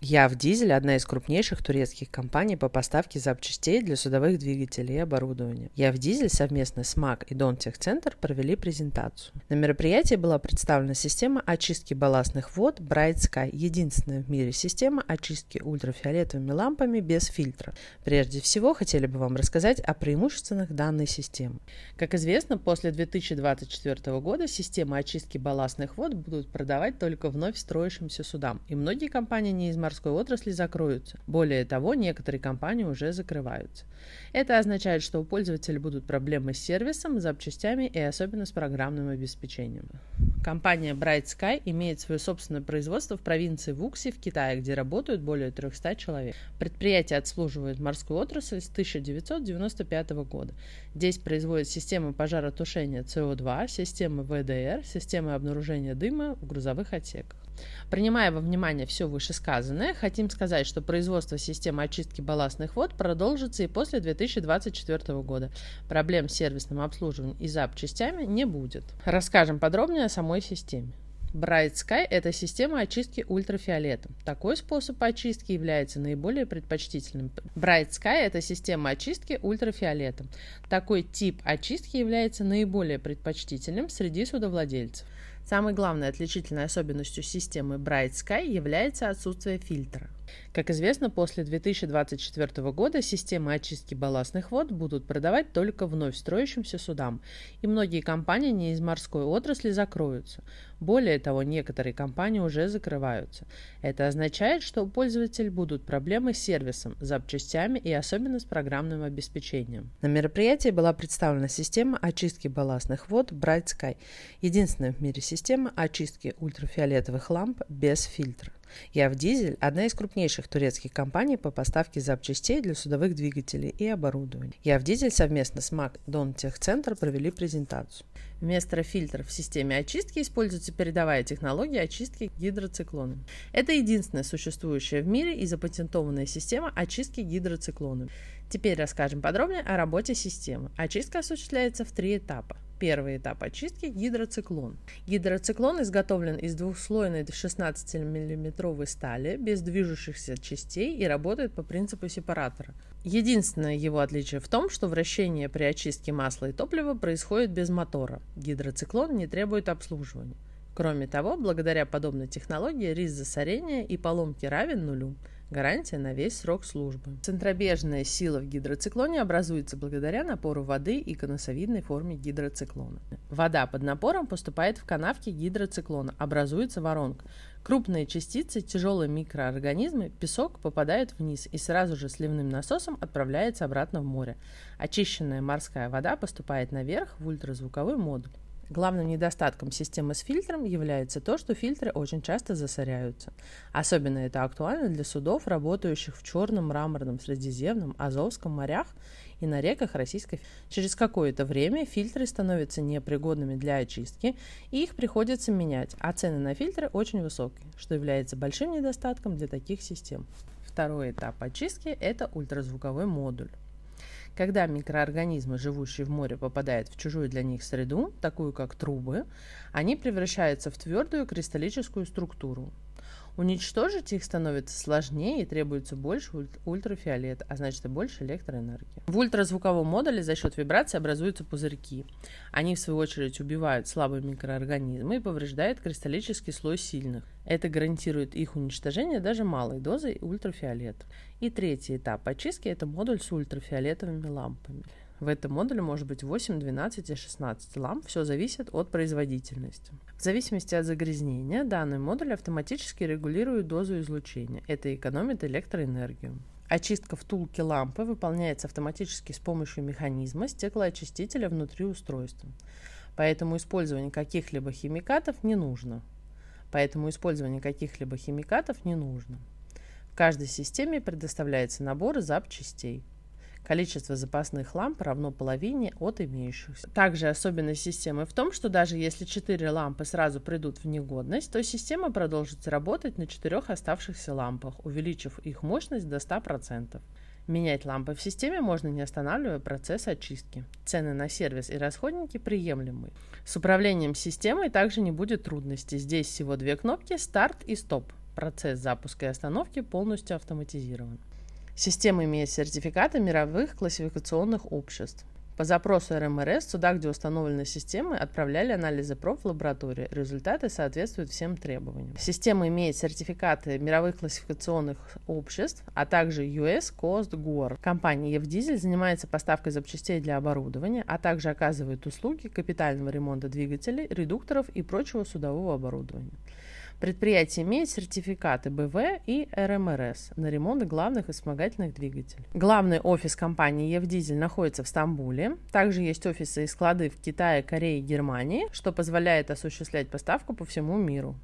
Я в Дизель одна из крупнейших турецких компаний по поставке запчастей для судовых двигателей и оборудования. Я в Дизель совместно с МАК и Донтехцентр провели презентацию. На мероприятии была представлена система очистки балластных вод Bright Sky, единственная в мире система очистки ультрафиолетовыми лампами без фильтра. Прежде всего, хотели бы вам рассказать о преимуществах данной системы. Как известно, после 2024 года системы очистки балластных вод будут продавать только вновь строящимся судам, и многие компании не изморозят морской отрасли закроются. Более того, некоторые компании уже закрываются. Это означает, что у пользователей будут проблемы с сервисом, запчастями и особенно с программным обеспечением. Компания Bright Sky имеет свое собственное производство в провинции Вукси в Китае, где работают более 300 человек. Предприятие обслуживает морскую отрасль с 1995 года. Здесь производят системы пожаротушения СО2, системы ВДР, системы обнаружения дыма в грузовых отсеках. Принимая во внимание все вышесказанное, хотим сказать, что производство системы очистки балластных вод продолжится и после 2024 года. Проблем с сервисным обслуживанием и запчастями не будет. Расскажем подробнее о самой системе. Bright Sky – это система очистки ультрафиолетом. Такой способ очистки является наиболее предпочтительным. Bright Sky – это система очистки ультрафиолетом. Такой тип очистки является наиболее предпочтительным среди судовладельцев. Самой главной отличительной особенностью системы Bright Sky является отсутствие фильтра. Как известно, после 2024 года системы очистки балластных вод будут продавать только вновь строящимся судам, и многие компании не из морской отрасли закроются. Более того, некоторые компании уже закрываются. Это означает, что у пользователей будут проблемы с сервисом, запчастями и особенно с программным обеспечением. На мероприятии была представлена система очистки балластных вод Bright Sky, единственная в мире система очистки ультрафиолетовых ламп без фильтра. Явдизель – одна из крупнейших турецких компаний по поставке запчастей для судовых двигателей и оборудования. Явдизель совместно с МАК Донтехцентр провели презентацию. Вместо фильтров в системе очистки используется передовая технология очистки гидроциклонами. Это единственная существующая в мире и запатентованная система очистки гидроциклонами. Теперь расскажем подробнее о работе системы. Очистка осуществляется в три этапа. Первый этап очистки – гидроциклон. Гидроциклон изготовлен из двухслойной 16 миллиметровой стали без движущихся частей и работает по принципу сепаратора. Единственное его отличие в том, что вращение при очистке масла и топлива происходит без мотора. Гидроциклон не требует обслуживания. Кроме того, благодаря подобной технологии риск засорения и поломки равен нулю – Гарантия на весь срок службы. Центробежная сила в гидроциклоне образуется благодаря напору воды и конусовидной форме гидроциклона. Вода под напором поступает в канавки гидроциклона, образуется воронка. Крупные частицы, тяжелые микроорганизмы, песок попадают вниз и сразу же сливным насосом отправляется обратно в море. Очищенная морская вода поступает наверх в ультразвуковой модуль. Главным недостатком системы с фильтром является то, что фильтры очень часто засоряются. Особенно это актуально для судов, работающих в Черном, Мраморном, Средиземном, Азовском морях и на реках Российской Федерации. Через какое-то время фильтры становятся непригодными для очистки, и их приходится менять, а цены на фильтры очень высокие, что является большим недостатком для таких систем. Второй этап очистки – это ультразвуковой модуль. Когда микроорганизмы, живущие в море, попадают в чужую для них среду, такую как трубы, они превращаются в твердую кристаллическую структуру, Уничтожить их становится сложнее и требуется больше уль- ультрафиолета, а значит и больше электроэнергии. В ультразвуковом модуле за счет вибрации образуются пузырьки. Они, в свою очередь, убивают слабые микроорганизмы и повреждают кристаллический слой сильных. Это гарантирует их уничтожение даже малой дозой ультрафиолета. И третий этап очистки – это модуль с ультрафиолетовыми лампами. В этом модуле может быть 8, 12 и 16 ламп, все зависит от производительности. В зависимости от загрязнения данный модуль автоматически регулирует дозу излучения. Это экономит электроэнергию. Очистка втулки лампы выполняется автоматически с помощью механизма стеклоочистителя внутри устройства. Поэтому использование каких-либо химикатов не нужно. Поэтому использование каких-либо химикатов не нужно. В каждой системе предоставляется набор запчастей. Количество запасных ламп равно половине от имеющихся. Также особенность системы в том, что даже если 4 лампы сразу придут в негодность, то система продолжит работать на 4 оставшихся лампах, увеличив их мощность до 100%. Менять лампы в системе можно не останавливая процесс очистки. Цены на сервис и расходники приемлемы. С управлением системой также не будет трудностей. Здесь всего две кнопки «Старт» и «Стоп». Процесс запуска и остановки полностью автоматизирован. Система имеет сертификаты мировых классификационных обществ. По запросу РМРС туда, где установлены системы, отправляли анализы проб в лаборатории. Результаты соответствуют всем требованиям. Система имеет сертификаты мировых классификационных обществ, а также US Coast Guard. Компания «Евдизель» занимается поставкой запчастей для оборудования, а также оказывает услуги капитального ремонта двигателей, редукторов и прочего судового оборудования. Предприятие имеет сертификаты БВ и РМРС на ремонт главных и вспомогательных двигателей. Главный офис компании «Евдизель» находится в Стамбуле. Также есть офисы и склады в Китае, Корее и Германии, что позволяет осуществлять поставку по всему миру.